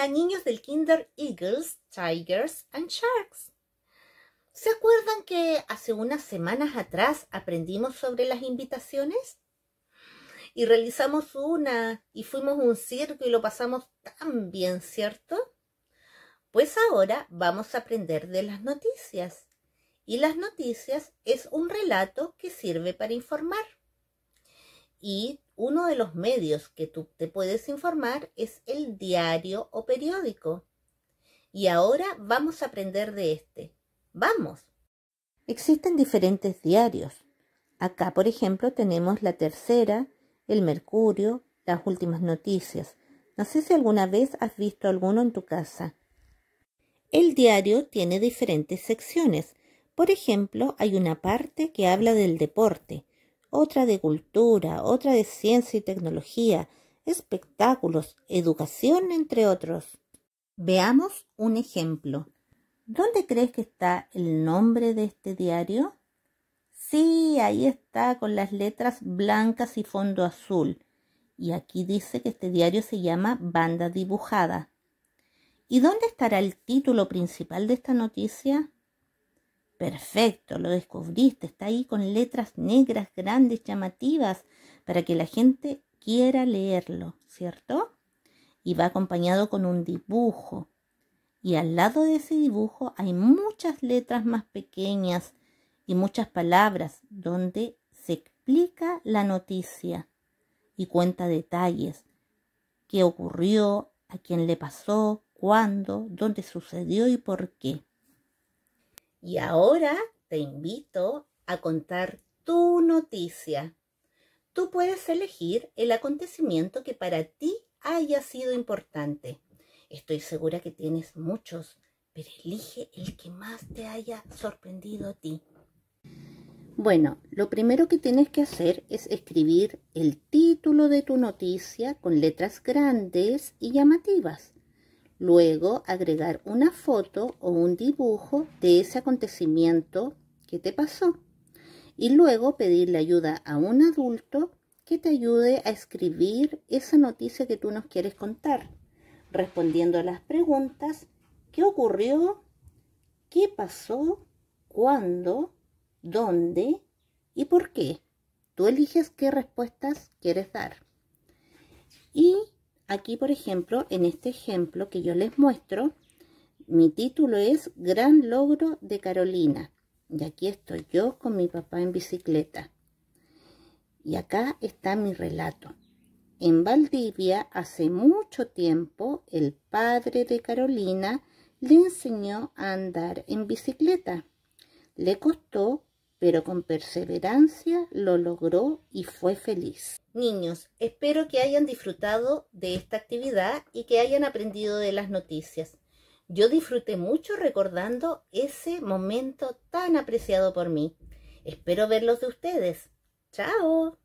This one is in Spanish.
a niños del Kinder Eagles, Tigers and Sharks. ¿Se acuerdan que hace unas semanas atrás aprendimos sobre las invitaciones? Y realizamos una y fuimos un circo y lo pasamos tan bien, ¿cierto? Pues ahora vamos a aprender de las noticias. Y las noticias es un relato que sirve para informar. Y uno de los medios que tú te puedes informar es el diario o periódico. Y ahora vamos a aprender de este. Vamos. Existen diferentes diarios. Acá, por ejemplo, tenemos la tercera, el Mercurio, las últimas noticias. No sé si alguna vez has visto alguno en tu casa. El diario tiene diferentes secciones. Por ejemplo, hay una parte que habla del deporte, otra de cultura, otra de ciencia y tecnología, espectáculos, educación, entre otros. Veamos un ejemplo. ¿Dónde crees que está el nombre de este diario? Sí, ahí está con las letras blancas y fondo azul. Y aquí dice que este diario se llama Banda Dibujada. ¿Y dónde estará el título principal de esta noticia? Perfecto, lo descubriste, está ahí con letras negras grandes, llamativas, para que la gente quiera leerlo, ¿cierto? Y va acompañado con un dibujo. Y al lado de ese dibujo hay muchas letras más pequeñas y muchas palabras donde se explica la noticia y cuenta detalles, qué ocurrió, a quién le pasó, cuándo, dónde sucedió y por qué. Y ahora te invito a contar tu noticia. Tú puedes elegir el acontecimiento que para ti haya sido importante. Estoy segura que tienes muchos, pero elige el que más te haya sorprendido a ti. Bueno, lo primero que tienes que hacer es escribir el título de tu noticia con letras grandes y llamativas. Luego agregar una foto o un dibujo de ese acontecimiento que te pasó. Y luego pedirle ayuda a un adulto que te ayude a escribir esa noticia que tú nos quieres contar, respondiendo a las preguntas, ¿qué ocurrió? ¿Qué pasó? ¿Cuándo? ¿Dónde? ¿Y por qué? Tú eliges qué respuestas quieres dar. Y Aquí, por ejemplo, en este ejemplo que yo les muestro, mi título es Gran Logro de Carolina. Y aquí estoy yo con mi papá en bicicleta. Y acá está mi relato. En Valdivia, hace mucho tiempo, el padre de Carolina le enseñó a andar en bicicleta. Le costó pero con perseverancia lo logró y fue feliz. Niños, espero que hayan disfrutado de esta actividad y que hayan aprendido de las noticias. Yo disfruté mucho recordando ese momento tan apreciado por mí. Espero verlos de ustedes. ¡Chao!